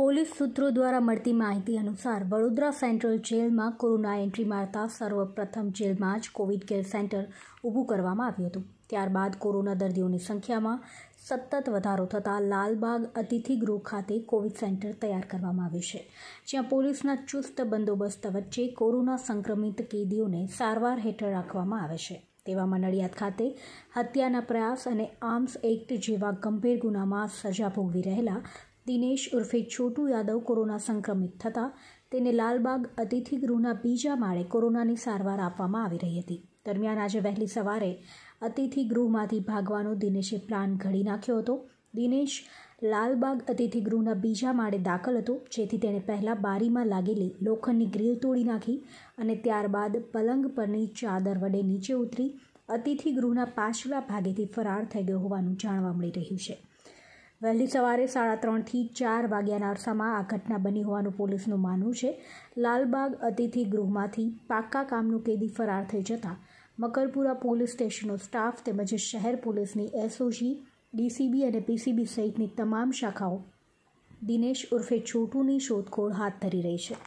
police સૂત્રો દ્વારા મળતી માહિતી અનુસાર વડોદરા સેન્ટ્રલ જેલમાં કોરોના એન્ટ્રી મારતા સર્વપ્રથમ જેલમાં જ કોવિડ કેર સેન્ટર ઊભું કરવામાં આવ્યું હતું ત્યારબાદ કોરોના દર્દીઓની સંખ્યામાં સતત વધારો થતાં લાલબાગ અતિથિગૃહ ખાતે કોવિડ સેન્ટર તૈયાર કરવામાં આવ્યું છે જ્યાં પોલીસના ચુસ્ત બંદોબસ્ત વચ્ચે કોરોના સંક્રમિત કેદીઓને સારવાર હેઠળ રાખવામાં આવે છે તેવામાં નડિયાદ ખાતે હત્યાના પ્રયાસ અને આર્મ્સ એક્ટ જેવા ગંભીર ગુનામાં સજા ભોગવી રહેલા દિનેશ ઉર્ફે છોટુ યાદવ કોરોના સંક્રમિત થતાં તેને લાલબાગ અતિથિગૃહના બીજા માળે કોરોનાની સારવાર આપવામાં આવી રહી હતી દરમિયાન આજે વહેલી સવારે અતિથિગૃહમાંથી ભાગવાનો દિનેશે પ્લાન ઘડી નાખ્યો હતો દિનેશ લાલબાગ અતિથિગૃહના બીજા માળે દાખલ હતો જેથી તેણે પહેલાં બારીમાં લાગેલી લોખંડની ગ્રીલ તોડી નાખી અને ત્યારબાદ પલંગ પરની ચાદર વડે નીચે ઉતરી અતિથિગૃહના પાછલા ભાગેથી ફરાર થઈ ગયો હોવાનું જાણવા મળી રહ્યું છે વહેલી સવારે સાડા ત્રણથી ચાર વાગ્યાના અરસામાં આ ઘટના બની હોવાનું પોલીસનું માનવું છે લાલબાગ અતિથિ ગૃહમાંથી પાક્કા કામનું કેદી ફરાર થઈ જતાં મકરપુરા પોલીસ સ્ટેશનનો સ્ટાફ તેમજ શહેર પોલીસની એસઓજી ડીસીબી અને પીસીબી સહિતની તમામ શાખાઓ દિનેશ ઉર્ફે છોટુની શોધખોળ હાથ ધરી રહી છે